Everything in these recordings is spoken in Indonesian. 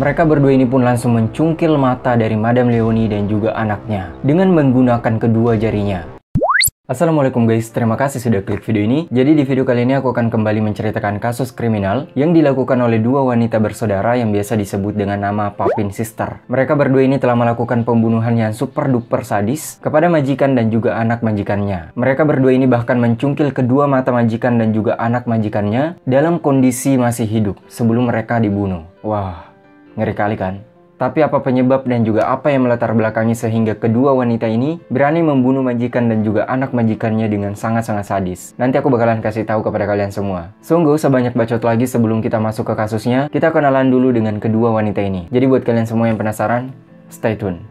Mereka berdua ini pun langsung mencungkil mata dari Madam Leoni dan juga anaknya dengan menggunakan kedua jarinya. Assalamualaikum guys, terima kasih sudah klik video ini. Jadi di video kali ini aku akan kembali menceritakan kasus kriminal yang dilakukan oleh dua wanita bersaudara yang biasa disebut dengan nama Papin Sister. Mereka berdua ini telah melakukan pembunuhan yang super duper sadis kepada majikan dan juga anak majikannya. Mereka berdua ini bahkan mencungkil kedua mata majikan dan juga anak majikannya dalam kondisi masih hidup sebelum mereka dibunuh. Wah, Ngeri kali kan? Tapi apa penyebab dan juga apa yang melatar belakangi sehingga kedua wanita ini berani membunuh majikan dan juga anak majikannya dengan sangat-sangat sadis? Nanti aku bakalan kasih tahu kepada kalian semua. Sungguh sebanyak bacot lagi sebelum kita masuk ke kasusnya, kita kenalan dulu dengan kedua wanita ini. Jadi buat kalian semua yang penasaran, stay tune.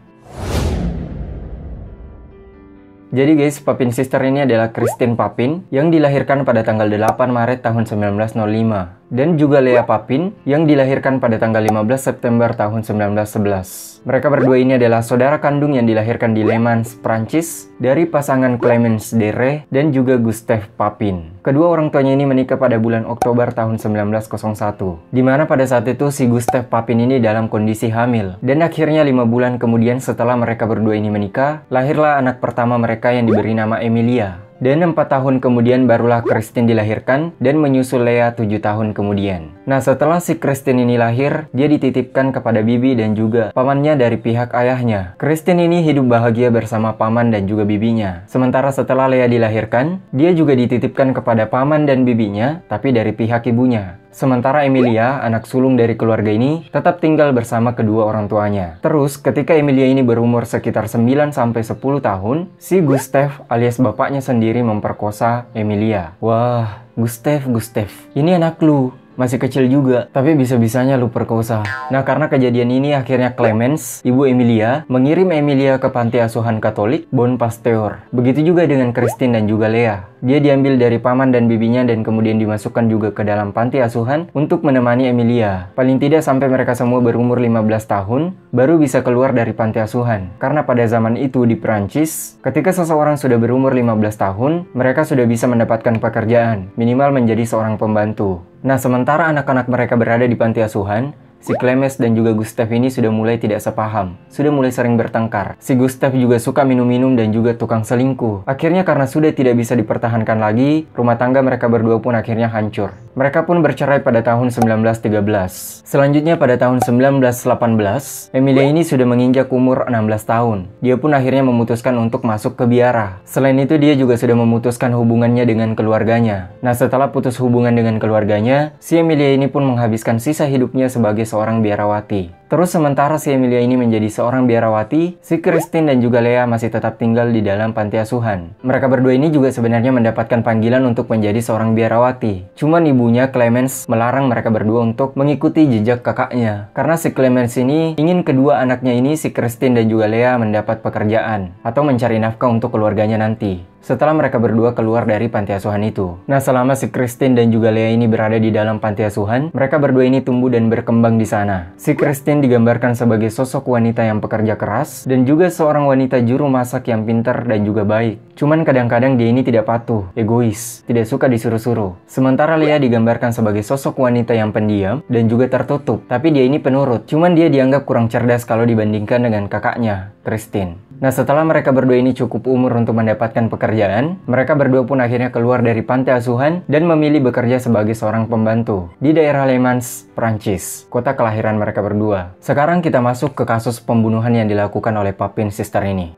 Jadi guys, Papin Sister ini adalah Christine Papin yang dilahirkan pada tanggal 8 Maret tahun 1905 dan juga Lea Papin yang dilahirkan pada tanggal 15 September tahun 1911. Mereka berdua ini adalah saudara kandung yang dilahirkan di Le Mans, Prancis dari pasangan Clemens Dere dan juga Gustave Papin. Kedua orang tuanya ini menikah pada bulan Oktober tahun 1901, di mana pada saat itu si Gustave Papin ini dalam kondisi hamil. Dan akhirnya lima bulan kemudian setelah mereka berdua ini menikah, lahirlah anak pertama mereka yang diberi nama Emilia. Dan empat tahun kemudian barulah Christine dilahirkan dan menyusul Lea tujuh tahun kemudian. Nah setelah si Kristin ini lahir, dia dititipkan kepada bibi dan juga pamannya dari pihak ayahnya. Kristin ini hidup bahagia bersama paman dan juga bibinya. Sementara setelah Lea dilahirkan, dia juga dititipkan kepada paman dan bibinya, tapi dari pihak ibunya. Sementara Emilia, anak sulung dari keluarga ini, tetap tinggal bersama kedua orang tuanya. Terus, ketika Emilia ini berumur sekitar 9-10 tahun, si Gustav alias bapaknya sendiri memperkosa Emilia. Wah, Gustav, Gustav, ini anak lu masih kecil juga, tapi bisa-bisanya lu perkosa. Nah, karena kejadian ini akhirnya Clemens, ibu Emilia, mengirim Emilia ke panti asuhan Katolik Bon Pasteur. Begitu juga dengan Christine dan juga Lea. Dia diambil dari paman dan bibinya dan kemudian dimasukkan juga ke dalam panti asuhan untuk menemani Emilia. Paling tidak sampai mereka semua berumur 15 tahun, baru bisa keluar dari panti asuhan. Karena pada zaman itu di Perancis, ketika seseorang sudah berumur 15 tahun, mereka sudah bisa mendapatkan pekerjaan, minimal menjadi seorang pembantu. Nah, sementara anak-anak mereka berada di panti asuhan, Si Clemens dan juga Gustav ini sudah mulai tidak sepaham, sudah mulai sering bertengkar. Si Gustav juga suka minum-minum dan juga tukang selingkuh. Akhirnya karena sudah tidak bisa dipertahankan lagi, rumah tangga mereka berdua pun akhirnya hancur. Mereka pun bercerai pada tahun 1913. Selanjutnya pada tahun 1918, Emilia ini sudah menginjak umur 16 tahun. Dia pun akhirnya memutuskan untuk masuk ke biara. Selain itu dia juga sudah memutuskan hubungannya dengan keluarganya. Nah setelah putus hubungan dengan keluarganya, si Emilia ini pun menghabiskan sisa hidupnya sebagai seorang biarawati. Terus sementara si Emilia ini menjadi seorang biarawati, si Christine dan juga Lea masih tetap tinggal di dalam panti asuhan. Mereka berdua ini juga sebenarnya mendapatkan panggilan untuk menjadi seorang biarawati. Cuman ibunya Clemens melarang mereka berdua untuk mengikuti jejak kakaknya. Karena si Clemens ini ingin kedua anaknya ini si Christine dan juga Lea mendapat pekerjaan atau mencari nafkah untuk keluarganya nanti setelah mereka berdua keluar dari panti asuhan itu. Nah, selama si Christine dan juga Lea ini berada di dalam panti asuhan, mereka berdua ini tumbuh dan berkembang di sana. Si Christine digambarkan sebagai sosok wanita yang pekerja keras dan juga seorang wanita juru masak yang pintar dan juga baik. Cuman kadang-kadang dia ini tidak patuh, egois, tidak suka disuruh-suruh. Sementara Lea digambarkan sebagai sosok wanita yang pendiam dan juga tertutup, tapi dia ini penurut. Cuman dia dianggap kurang cerdas kalau dibandingkan dengan kakaknya, Christine. Nah setelah mereka berdua ini cukup umur untuk mendapatkan pekerjaan, mereka berdua pun akhirnya keluar dari pantai asuhan dan memilih bekerja sebagai seorang pembantu di daerah Le Mans, Prancis, kota kelahiran mereka berdua. Sekarang kita masuk ke kasus pembunuhan yang dilakukan oleh Papin Sister ini.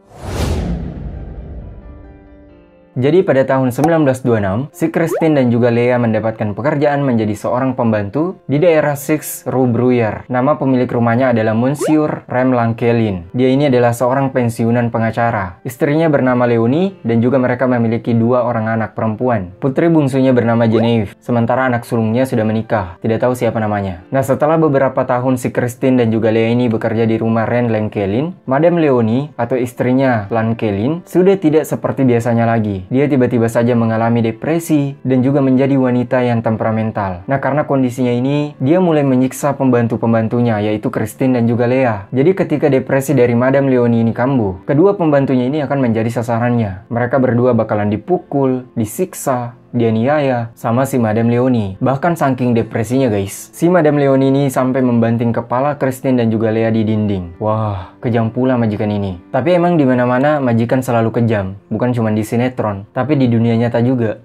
Jadi pada tahun 1926, si Christine dan juga Leah mendapatkan pekerjaan menjadi seorang pembantu di daerah Six Rue Bruyer. Nama pemilik rumahnya adalah Monsieur Rem Langkelin. Dia ini adalah seorang pensiunan pengacara. Istrinya bernama Leonie dan juga mereka memiliki dua orang anak perempuan. Putri bungsunya bernama Genevieve, sementara anak sulungnya sudah menikah. Tidak tahu siapa namanya. Nah setelah beberapa tahun si Christine dan juga Leah ini bekerja di rumah Ren Langkelin, Madame Leonie atau istrinya Langkelin sudah tidak seperti biasanya lagi dia tiba-tiba saja mengalami depresi dan juga menjadi wanita yang temperamental. Nah, karena kondisinya ini, dia mulai menyiksa pembantu-pembantunya, yaitu Christine dan juga Lea. Jadi ketika depresi dari Madame Leoni ini kambuh, kedua pembantunya ini akan menjadi sasarannya. Mereka berdua bakalan dipukul, disiksa, dianiaya sama si Madam Leoni. Bahkan saking depresinya guys. Si Madam Leoni ini sampai membanting kepala Christine dan juga Lea di dinding. Wah, kejam pula majikan ini. Tapi emang di mana-mana majikan selalu kejam, bukan cuma di sinetron, tapi di dunia nyata juga.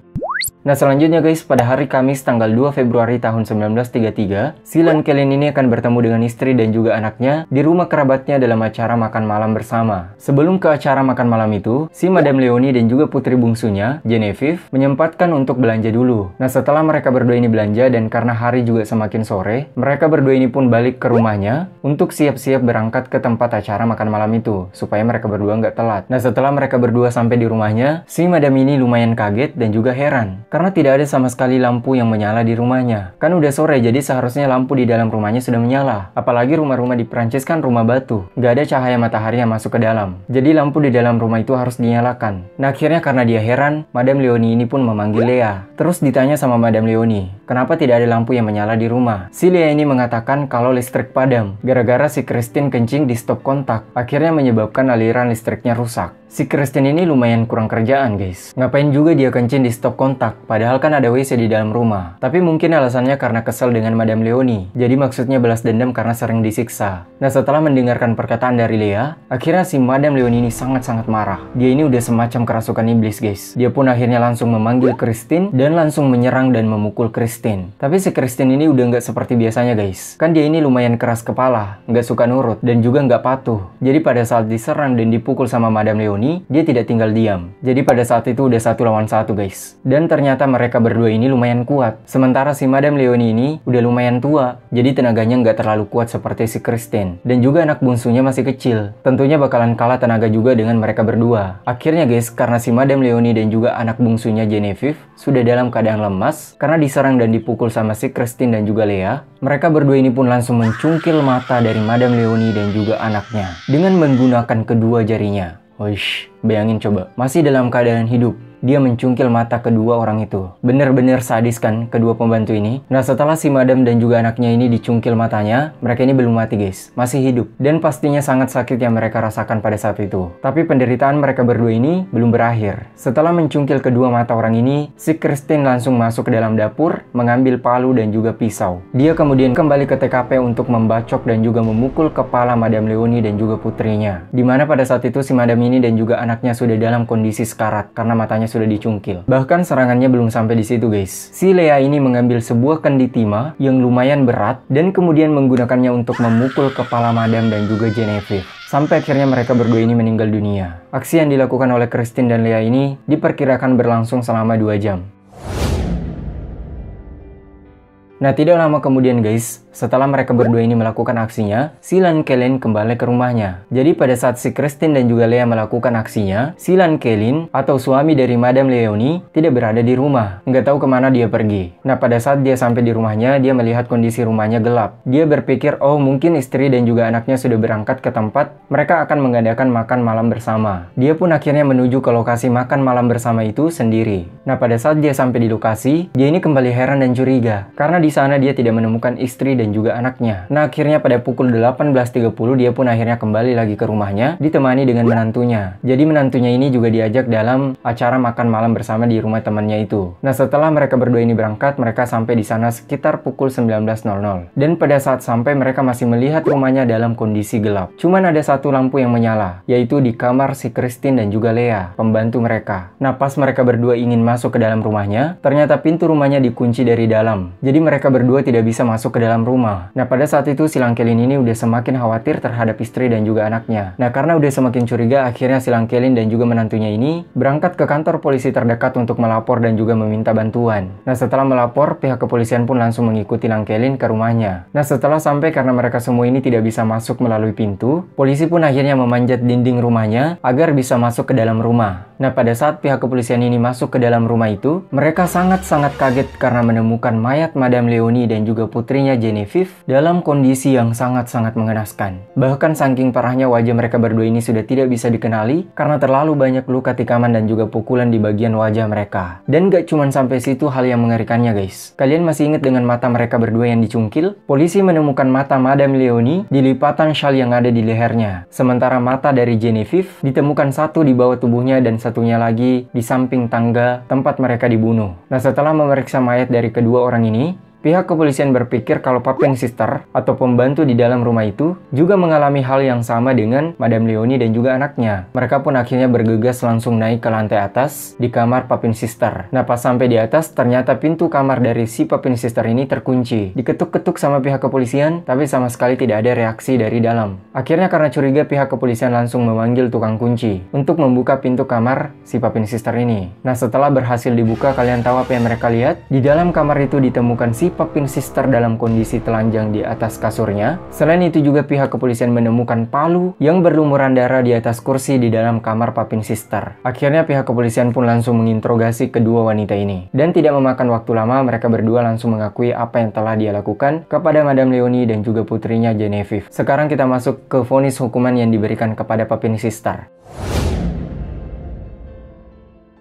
Nah selanjutnya guys, pada hari Kamis tanggal 2 Februari tahun 1933, Silan Kellen ini akan bertemu dengan istri dan juga anaknya di rumah kerabatnya dalam acara makan malam bersama. Sebelum ke acara makan malam itu, si Madame Leoni dan juga putri bungsunya, Genevieve, menyempatkan untuk belanja dulu. Nah setelah mereka berdua ini belanja dan karena hari juga semakin sore, mereka berdua ini pun balik ke rumahnya untuk siap-siap berangkat ke tempat acara makan malam itu, supaya mereka berdua nggak telat. Nah setelah mereka berdua sampai di rumahnya, si Madame ini lumayan kaget dan juga heran karena tidak ada sama sekali lampu yang menyala di rumahnya. Kan udah sore jadi seharusnya lampu di dalam rumahnya sudah menyala. Apalagi rumah-rumah di Prancis kan rumah batu, nggak ada cahaya matahari yang masuk ke dalam. Jadi lampu di dalam rumah itu harus dinyalakan. Nah akhirnya karena dia heran, Madame Leoni ini pun memanggil Lea. Terus ditanya sama Madame Leoni, kenapa tidak ada lampu yang menyala di rumah? Si Lea ini mengatakan kalau listrik padam, gara-gara si Christine kencing di stop kontak, akhirnya menyebabkan aliran listriknya rusak. Si Christine ini lumayan kurang kerjaan guys. Ngapain juga dia kencing di stop kontak? Padahal kan ada WC di dalam rumah. Tapi mungkin alasannya karena kesel dengan Madame Leoni. Jadi maksudnya belas dendam karena sering disiksa. Nah setelah mendengarkan perkataan dari Lea, akhirnya si Madame Leoni ini sangat-sangat marah. Dia ini udah semacam kerasukan iblis guys. Dia pun akhirnya langsung memanggil Christine dan langsung menyerang dan memukul Christine. Tapi si Christine ini udah nggak seperti biasanya guys. Kan dia ini lumayan keras kepala, nggak suka nurut, dan juga nggak patuh. Jadi pada saat diserang dan dipukul sama Madame Leoni, dia tidak tinggal diam. Jadi pada saat itu udah satu lawan satu guys. Dan ternyata ternyata mereka berdua ini lumayan kuat. Sementara si Madam Leoni ini udah lumayan tua, jadi tenaganya nggak terlalu kuat seperti si Kristen. Dan juga anak bungsunya masih kecil. Tentunya bakalan kalah tenaga juga dengan mereka berdua. Akhirnya guys, karena si Madam Leoni dan juga anak bungsunya Genevieve sudah dalam keadaan lemas, karena diserang dan dipukul sama si Kristen dan juga Lea, mereka berdua ini pun langsung mencungkil mata dari Madam Leoni dan juga anaknya dengan menggunakan kedua jarinya. Wish, bayangin coba, masih dalam keadaan hidup, dia mencungkil mata kedua orang itu. Bener-bener sadis kan kedua pembantu ini? Nah setelah si madam dan juga anaknya ini dicungkil matanya, mereka ini belum mati guys, masih hidup. Dan pastinya sangat sakit yang mereka rasakan pada saat itu. Tapi penderitaan mereka berdua ini belum berakhir. Setelah mencungkil kedua mata orang ini, si Christine langsung masuk ke dalam dapur, mengambil palu dan juga pisau. Dia kemudian kembali ke TKP untuk membacok dan juga memukul kepala Madam Leoni dan juga putrinya. Dimana pada saat itu si Madam ini dan juga anaknya sudah dalam kondisi sekarat karena matanya tangannya sudah dicungkil. Bahkan serangannya belum sampai di situ guys. Si Lea ini mengambil sebuah kendi timah yang lumayan berat dan kemudian menggunakannya untuk memukul kepala Madam dan juga Genevieve sampai akhirnya mereka berdua ini meninggal dunia. Aksi yang dilakukan oleh Christine dan Lea ini diperkirakan berlangsung selama 2 jam. Nah tidak lama kemudian guys, setelah mereka berdua ini melakukan aksinya, Silan Kellen kembali ke rumahnya. Jadi pada saat si Kristin dan juga Lea melakukan aksinya, Silan Kellen atau suami dari Madam Leoni tidak berada di rumah. Nggak tahu kemana dia pergi. Nah pada saat dia sampai di rumahnya, dia melihat kondisi rumahnya gelap. Dia berpikir, oh mungkin istri dan juga anaknya sudah berangkat ke tempat mereka akan mengadakan makan malam bersama. Dia pun akhirnya menuju ke lokasi makan malam bersama itu sendiri. Nah pada saat dia sampai di lokasi, dia ini kembali heran dan curiga. Karena di di sana dia tidak menemukan istri dan juga anaknya. Nah akhirnya pada pukul 18.30 dia pun akhirnya kembali lagi ke rumahnya ditemani dengan menantunya. Jadi menantunya ini juga diajak dalam acara makan malam bersama di rumah temannya itu. Nah setelah mereka berdua ini berangkat mereka sampai di sana sekitar pukul 19.00. Dan pada saat sampai mereka masih melihat rumahnya dalam kondisi gelap. Cuman ada satu lampu yang menyala yaitu di kamar si Christine dan juga Lea pembantu mereka. Nah pas mereka berdua ingin masuk ke dalam rumahnya ternyata pintu rumahnya dikunci dari dalam. Jadi mereka mereka berdua tidak bisa masuk ke dalam rumah. Nah pada saat itu silang Kelin ini udah semakin khawatir terhadap istri dan juga anaknya. Nah karena udah semakin curiga akhirnya silang Kelin dan juga menantunya ini berangkat ke kantor polisi terdekat untuk melapor dan juga meminta bantuan. Nah setelah melapor pihak kepolisian pun langsung mengikuti Langkelin ke rumahnya. Nah setelah sampai karena mereka semua ini tidak bisa masuk melalui pintu, polisi pun akhirnya memanjat dinding rumahnya agar bisa masuk ke dalam rumah. Nah, pada saat pihak kepolisian ini masuk ke dalam rumah itu, mereka sangat-sangat kaget karena menemukan mayat Madame Leoni dan juga putrinya Genevieve dalam kondisi yang sangat-sangat mengenaskan. Bahkan saking parahnya wajah mereka berdua ini sudah tidak bisa dikenali karena terlalu banyak luka tikaman dan juga pukulan di bagian wajah mereka. Dan gak cuma sampai situ hal yang mengerikannya guys. Kalian masih ingat dengan mata mereka berdua yang dicungkil? Polisi menemukan mata Madame Leoni di lipatan shawl yang ada di lehernya. Sementara mata dari Genevieve ditemukan satu di bawah tubuhnya dan satunya lagi di samping tangga tempat mereka dibunuh. Nah setelah memeriksa mayat dari kedua orang ini, Pihak kepolisian berpikir kalau Papeng Sister atau pembantu di dalam rumah itu juga mengalami hal yang sama dengan Madame Leoni dan juga anaknya. Mereka pun akhirnya bergegas langsung naik ke lantai atas di kamar Papin Sister. Nah pas sampai di atas ternyata pintu kamar dari si Papin Sister ini terkunci. Diketuk-ketuk sama pihak kepolisian tapi sama sekali tidak ada reaksi dari dalam. Akhirnya karena curiga pihak kepolisian langsung memanggil tukang kunci untuk membuka pintu kamar si Papin Sister ini. Nah setelah berhasil dibuka kalian tahu apa yang mereka lihat? Di dalam kamar itu ditemukan si Papin Sister dalam kondisi telanjang di atas kasurnya. Selain itu juga pihak kepolisian menemukan palu yang berlumuran darah di atas kursi di dalam kamar Papin Sister. Akhirnya pihak kepolisian pun langsung menginterogasi kedua wanita ini. Dan tidak memakan waktu lama, mereka berdua langsung mengakui apa yang telah dia lakukan kepada Madam Leonie dan juga putrinya Genevieve. Sekarang kita masuk ke vonis hukuman yang diberikan kepada Papin Sister.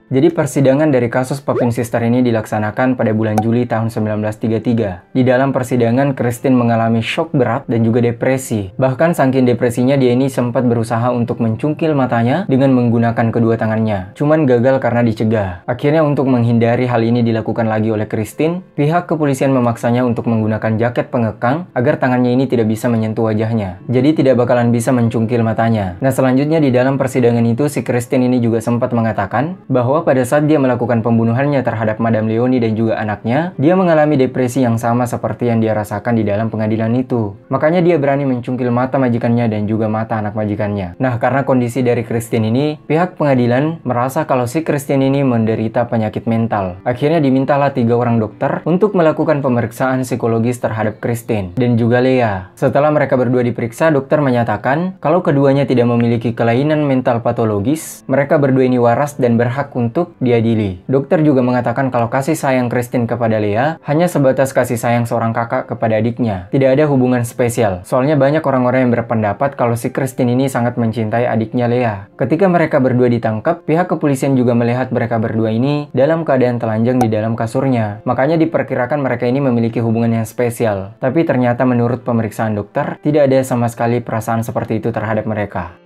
Jadi persidangan dari kasus Papin Sister ini dilaksanakan pada bulan Juli tahun 1933. Di dalam persidangan, Christine mengalami shock berat dan juga depresi. Bahkan saking depresinya dia ini sempat berusaha untuk mencungkil matanya dengan menggunakan kedua tangannya. Cuman gagal karena dicegah. Akhirnya untuk menghindari hal ini dilakukan lagi oleh Christine, pihak kepolisian memaksanya untuk menggunakan jaket pengekang agar tangannya ini tidak bisa menyentuh wajahnya. Jadi tidak bakalan bisa mencungkil matanya. Nah selanjutnya di dalam persidangan itu si Christine ini juga sempat mengatakan bahwa bahwa pada saat dia melakukan pembunuhannya terhadap Madame Leoni dan juga anaknya, dia mengalami depresi yang sama seperti yang dia rasakan di dalam pengadilan itu. Makanya dia berani mencungkil mata majikannya dan juga mata anak majikannya. Nah, karena kondisi dari Christine ini, pihak pengadilan merasa kalau si Christine ini menderita penyakit mental. Akhirnya dimintalah tiga orang dokter untuk melakukan pemeriksaan psikologis terhadap Christine dan juga Lea. Setelah mereka berdua diperiksa, dokter menyatakan kalau keduanya tidak memiliki kelainan mental patologis, mereka berdua ini waras dan berhak untuk untuk diadili. Dokter juga mengatakan kalau kasih sayang Christine kepada Lea hanya sebatas kasih sayang seorang kakak kepada adiknya. Tidak ada hubungan spesial. Soalnya banyak orang-orang yang berpendapat kalau si Christine ini sangat mencintai adiknya Lea. Ketika mereka berdua ditangkap, pihak kepolisian juga melihat mereka berdua ini dalam keadaan telanjang di dalam kasurnya. Makanya diperkirakan mereka ini memiliki hubungan yang spesial. Tapi ternyata menurut pemeriksaan dokter, tidak ada sama sekali perasaan seperti itu terhadap mereka.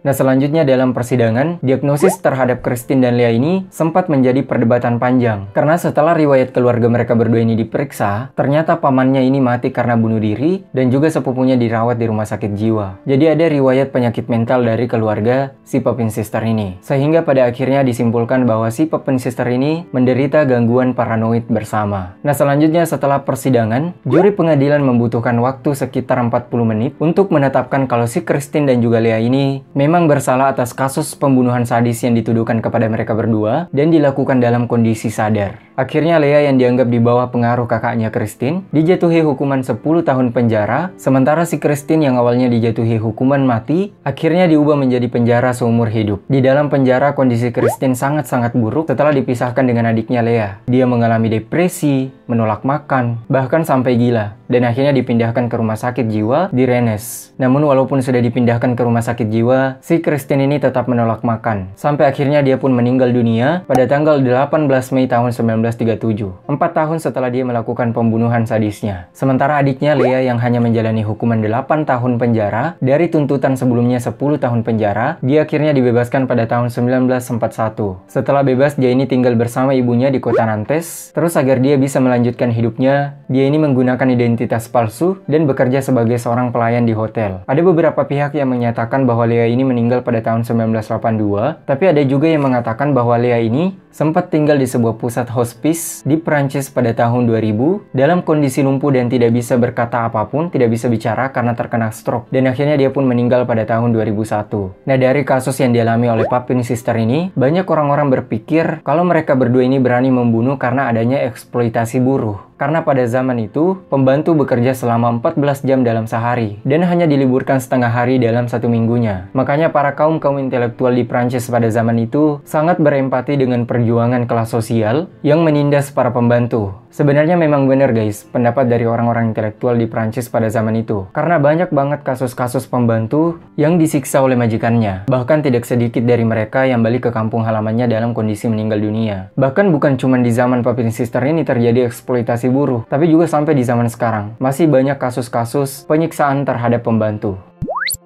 Nah selanjutnya dalam persidangan, diagnosis terhadap Christine dan Leah ini sempat menjadi perdebatan panjang. Karena setelah riwayat keluarga mereka berdua ini diperiksa, ternyata pamannya ini mati karena bunuh diri dan juga sepupunya dirawat di rumah sakit jiwa. Jadi ada riwayat penyakit mental dari keluarga si Poppin Sister ini. Sehingga pada akhirnya disimpulkan bahwa si Poppin Sister ini menderita gangguan paranoid bersama. Nah selanjutnya setelah persidangan, juri pengadilan membutuhkan waktu sekitar 40 menit untuk menetapkan kalau si Christine dan juga Leah ini memang memang bersalah atas kasus pembunuhan sadis yang dituduhkan kepada mereka berdua dan dilakukan dalam kondisi sadar. Akhirnya Lea yang dianggap di bawah pengaruh kakaknya Christine dijatuhi hukuman 10 tahun penjara, sementara si Christine yang awalnya dijatuhi hukuman mati, akhirnya diubah menjadi penjara seumur hidup. Di dalam penjara kondisi Christine sangat-sangat buruk setelah dipisahkan dengan adiknya Lea. Dia mengalami depresi, menolak makan, bahkan sampai gila, dan akhirnya dipindahkan ke rumah sakit jiwa di Rennes. Namun walaupun sudah dipindahkan ke rumah sakit jiwa, si Christine ini tetap menolak makan. Sampai akhirnya dia pun meninggal dunia pada tanggal 18 Mei tahun 19 1937, 4 tahun setelah dia melakukan pembunuhan sadisnya. Sementara adiknya Lea yang hanya menjalani hukuman 8 tahun penjara, dari tuntutan sebelumnya 10 tahun penjara, dia akhirnya dibebaskan pada tahun 1941. Setelah bebas, dia ini tinggal bersama ibunya di kota Nantes, terus agar dia bisa melanjutkan hidupnya, dia ini menggunakan identitas palsu dan bekerja sebagai seorang pelayan di hotel. Ada beberapa pihak yang menyatakan bahwa Lea ini meninggal pada tahun 1982, tapi ada juga yang mengatakan bahwa Lea ini sempat tinggal di sebuah pusat hospital hospice di Perancis pada tahun 2000 dalam kondisi lumpuh dan tidak bisa berkata apapun, tidak bisa bicara karena terkena stroke dan akhirnya dia pun meninggal pada tahun 2001. Nah, dari kasus yang dialami oleh Papin Sister ini, banyak orang-orang berpikir kalau mereka berdua ini berani membunuh karena adanya eksploitasi buruh karena pada zaman itu, pembantu bekerja selama 14 jam dalam sehari dan hanya diliburkan setengah hari dalam satu minggunya. Makanya para kaum-kaum intelektual di Prancis pada zaman itu sangat berempati dengan perjuangan kelas sosial yang menindas para pembantu Sebenarnya memang benar guys, pendapat dari orang-orang intelektual di Prancis pada zaman itu. Karena banyak banget kasus-kasus pembantu yang disiksa oleh majikannya. Bahkan tidak sedikit dari mereka yang balik ke kampung halamannya dalam kondisi meninggal dunia. Bahkan bukan cuma di zaman Papin Sister ini terjadi eksploitasi buruh, tapi juga sampai di zaman sekarang. Masih banyak kasus-kasus penyiksaan terhadap pembantu.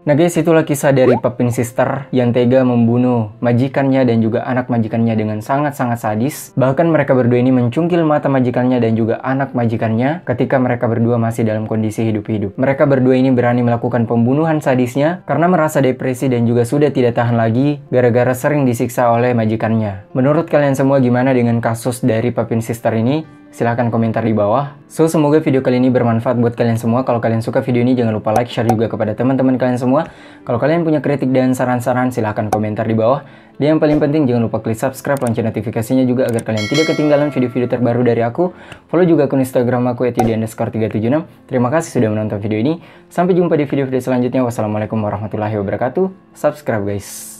Nah guys, itulah kisah dari Pepin Sister yang tega membunuh majikannya dan juga anak majikannya dengan sangat-sangat sadis. Bahkan mereka berdua ini mencungkil mata majikannya dan juga anak majikannya ketika mereka berdua masih dalam kondisi hidup-hidup. Mereka berdua ini berani melakukan pembunuhan sadisnya karena merasa depresi dan juga sudah tidak tahan lagi gara-gara sering disiksa oleh majikannya. Menurut kalian semua gimana dengan kasus dari Pepin Sister ini? silahkan komentar di bawah. So, semoga video kali ini bermanfaat buat kalian semua. Kalau kalian suka video ini, jangan lupa like, share juga kepada teman-teman kalian semua. Kalau kalian punya kritik dan saran-saran, silahkan komentar di bawah. Dan yang paling penting, jangan lupa klik subscribe, lonceng notifikasinya juga agar kalian tidak ketinggalan video-video terbaru dari aku. Follow juga akun Instagram aku, Andeskor376. Terima kasih sudah menonton video ini. Sampai jumpa di video-video selanjutnya. Wassalamualaikum warahmatullahi wabarakatuh. Subscribe, guys.